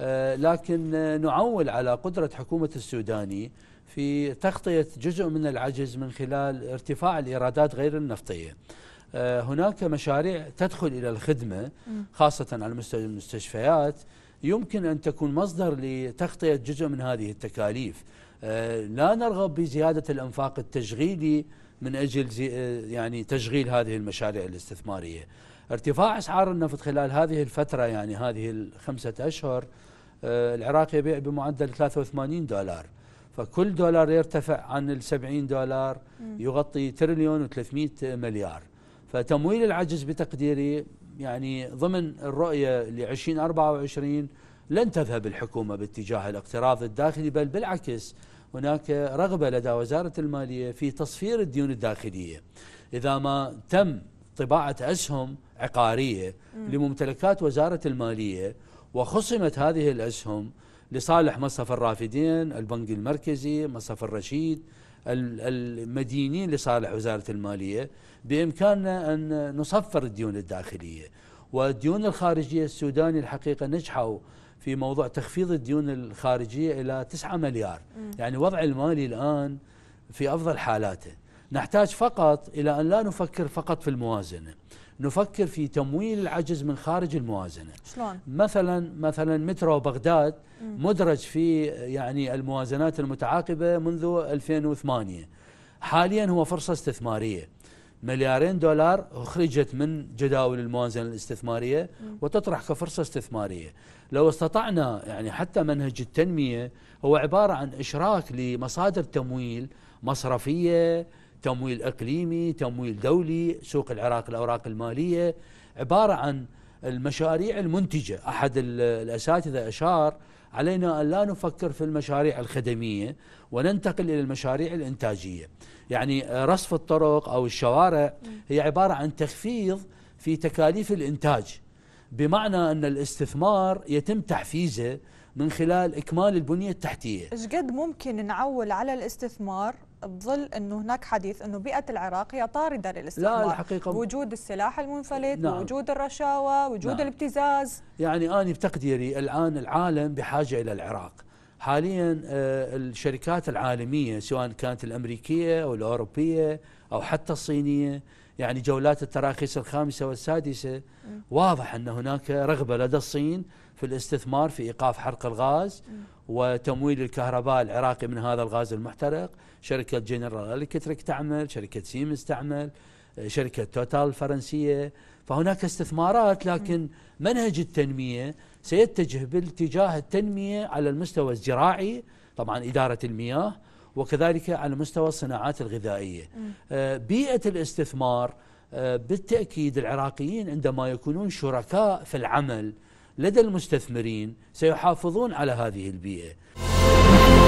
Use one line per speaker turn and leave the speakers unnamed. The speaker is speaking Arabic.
آه، لكن نعول على قدرة حكومة السوداني في تغطية جزء من العجز من خلال ارتفاع الإيرادات غير النفطية آه، هناك مشاريع تدخل إلى الخدمة خاصة على مستوى المستشفيات يمكن أن تكون مصدر لتغطية جزء من هذه التكاليف آه، لا نرغب بزيادة الأنفاق التشغيلي من أجل يعني تشغيل هذه المشاريع الاستثمارية ارتفاع اسعار النفط خلال هذه الفتره يعني هذه الخمسه اشهر آه، العراق يبيع بمعدل 83 دولار فكل دولار يرتفع عن ال 70 دولار يغطي تريليون و300 مليار فتمويل العجز بتقديري يعني ضمن الرؤيه ل 2024 لن تذهب الحكومه باتجاه الاقتراض الداخلي بل بالعكس هناك رغبه لدى وزاره الماليه في تصفير الديون الداخليه اذا ما تم طباعة أسهم عقارية لممتلكات وزارة المالية وخصمت هذه الأسهم لصالح مصرف الرافدين البنك المركزي مصرف الرشيد المدينين لصالح وزارة المالية بإمكاننا أن نصفر الديون الداخلية والديون الخارجية السوداني الحقيقة نجحوا في موضوع تخفيض الديون الخارجية إلى 9 مليار يعني وضع المالي الآن في أفضل حالاته نحتاج فقط إلى أن لا نفكر فقط في الموازنة نفكر في تمويل العجز من خارج الموازنة شلون؟ مثلا مثلا مترو بغداد مدرج في يعني الموازنات المتعاقبة منذ 2008 حاليا هو فرصة استثمارية مليارين دولار أخرجت من جداول الموازنة الاستثمارية وتطرح كفرصة استثمارية لو استطعنا يعني حتى منهج التنمية هو عبارة عن إشراك لمصادر تمويل مصرفية تمويل اقليمي، تمويل دولي، سوق العراق الاوراق الماليه، عباره عن المشاريع المنتجه، احد الاساتذه اشار علينا ان لا نفكر في المشاريع الخدميه وننتقل الى المشاريع الانتاجيه. يعني رصف الطرق او الشوارع هي عباره عن تخفيض في تكاليف الانتاج. بمعنى ان الاستثمار يتم تحفيزه من خلال اكمال البنيه التحتيه. ايش قد ممكن نعول على الاستثمار بظل انه هناك حديث انه بيئه العراق هي طارده للاستعمار لا الحقيقه وجود السلاح المنفلت نعم وجود الرشاوى وجود نعم الابتزاز يعني انا بتقديري الان العالم بحاجه الى العراق حاليا آه، الشركات العالميه سواء كانت الامريكيه او الاوروبيه او حتى الصينيه يعني جولات التراخيص الخامسة والسادسة واضح أن هناك رغبة لدى الصين في الاستثمار في إيقاف حرق الغاز وتمويل الكهرباء العراقي من هذا الغاز المحترق شركة جنرال إلكتريك تعمل شركة سيمنز تعمل شركة توتال الفرنسية فهناك استثمارات لكن منهج التنمية سيتجه باتجاه التنمية على المستوى الزراعي طبعا إدارة المياه وكذلك على مستوى الصناعات الغذائية آه، بيئة الاستثمار آه، بالتأكيد العراقيين عندما يكونون شركاء في العمل لدى المستثمرين سيحافظون على هذه البيئة